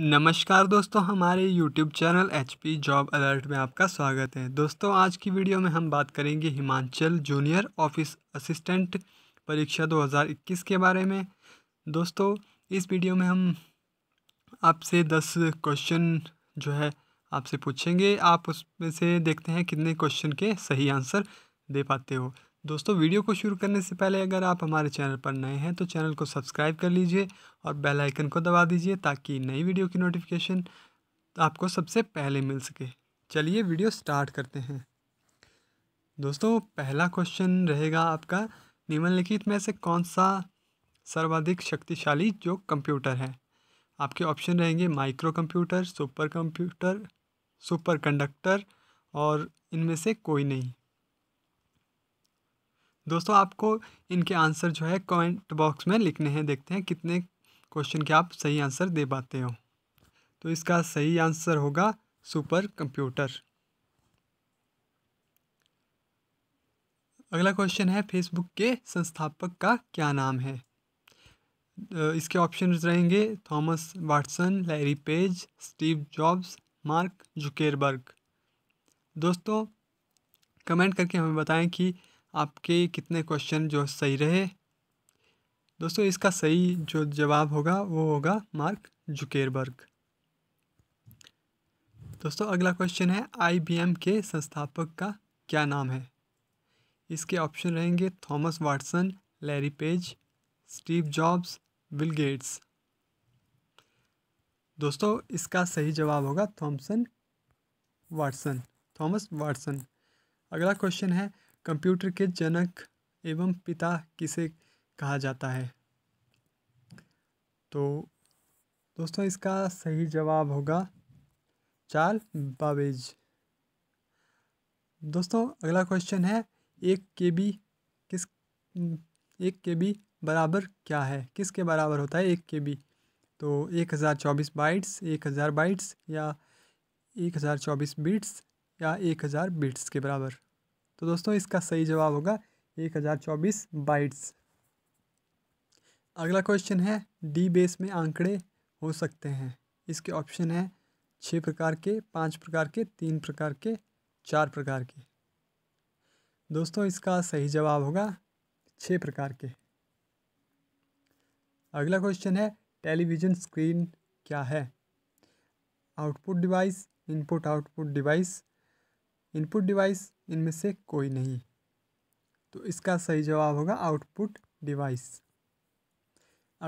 नमस्कार दोस्तों हमारे YouTube channel H P job alert में आपका स्वागत है दोस्तों आज की वीडियो में हम बात करेंगे हिमाचल जूनियर ऑफिस असिस्टेंट परीक्षा 2021 के बारे में दोस्तों इस वीडियो में हम आपसे 10 क्वेश्चन जो है आपसे पूछेंगे आप उसमें से देखते हैं कितने क्वेश्चन के सही आंसर दे पाते हो दोस्तों वीडियो को शुरू करने से पहले अगर आप हमारे चैनल पर नए हैं तो चैनल को सब्सक्राइब कर लीजिए और बेल आइकन को दबा दीजिए ताकि नई वीडियो की नोटिफिकेशन आपको सबसे पहले मिल सके चलिए वीडियो स्टार्ट करते हैं दोस्तों पहला क्वेश्चन रहेगा आपका निम्नलिखित में से कौन सा सर्वाधिक शक्तिशाली जो कंप्यूटर है आपके ऑप्शन रहेंगे microcomputer supercomputer superconductor और इनमें से कोई नहीं दोस्तों आपको इनके आंसर जो है कमेंट बॉक्स में लिखने हैं देखते हैं कितने क्वेश्चन के आप सही आंसर दे पाते हो तो इसका सही आंसर होगा सुपर कंप्यूटर अगला क्वेश्चन है फेसबुक के संस्थापक का क्या नाम है इसके ऑप्शन रहेंगे Thomas Watson Larry Page Steve Jobs Mark Zuckerberg दोस्तों कमेंट करके हमें बताएं कि आपके कितने क्वेश्चन जो सही रहे दोस्तों इसका सही जो जवाब होगा वो होगा मार्क जुकेरबर्ग दोस्तों अगला क्वेश्चन है आईबीएम के संस्थापक का क्या नाम है इसके ऑप्शन रहेंगे Thomas Watson Larry Page Steve Jobs Bill Gates दोस्तों इसका सही जवाब होगा थॉमसन वाटसन थॉमस वाटसन अगला क्वेश्चन है कंप्यूटर के जनक एवं पिता किसे कहा जाता है तो दोस्तों इसका सही जवाब होगा चार बाबेज दोस्तों अगला क्वेश्चन है एक के बी किस एक के बी बराबर क्या है किसके बराबर होता है एक के बी तो एक हज़ार चौबीस बाइट्स एक हज़ार बाइट्स या एक हज़ार चौबीस बीट्स या एक हज़ार बीट्स के बराबर तो दोस्तों इसका सही जवाब होगा एक हज़ार चौबीस बाइट्स अगला क्वेश्चन है डी बेस में आंकड़े हो सकते हैं इसके ऑप्शन है छः प्रकार के पाँच प्रकार के तीन प्रकार के चार प्रकार के दोस्तों इसका सही जवाब होगा छः प्रकार के अगला क्वेश्चन है टेलीविज़न स्क्रीन क्या है output device input output device input device इनमें से कोई नहीं तो इसका सही जवाब होगा आउटपुट डिवाइस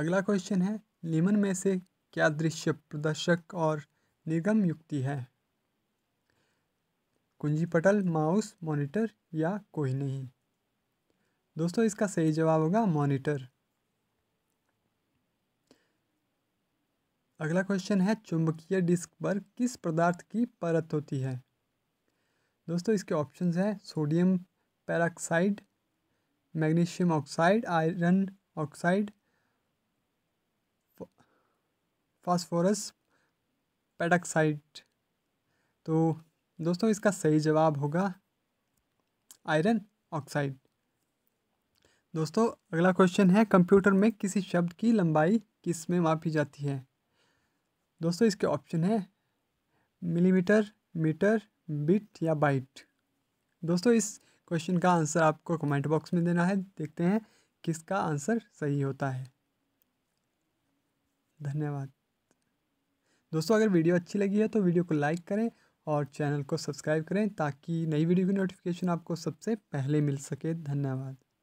अगला क्वेश्चन है निम्न में से क्या दृश्य प्रदर्शक और निगम युक्ति है कुंजी पटल माउस मॉनिटर या कोई नहीं दोस्तों इसका सही जवाब होगा मॉनिटर अगला क्वेश्चन है चुंबकीय डिस्क पर किस पदार्थ की परत होती है दोस्तों इसके ऑप्शन हैं sodium peroxide magnesium oxide iron oxide phosphorus pentoxide तो दोस्तों इसका सही जवाब होगा आयरन ऑक्साइड दोस्तों अगला क्वेश्चन है कंप्यूटर में किसी शब्द की लंबाई किस में मापी जाती है दोस्तों इसके ऑप्शन है मिलीमीटर मीटर बिट या बाइट दोस्तों इस क्वेश्चन का आंसर आपको कमेंट बॉक्स में देना है देखते हैं किसका आंसर सही होता है धन्यवाद दोस्तों अगर वीडियो अच्छी लगी है तो वीडियो को लाइक करें और चैनल को सब्सक्राइब करें ताकि नई वीडियो की नोटिफिकेशन आपको सबसे पहले मिल सके धन्यवाद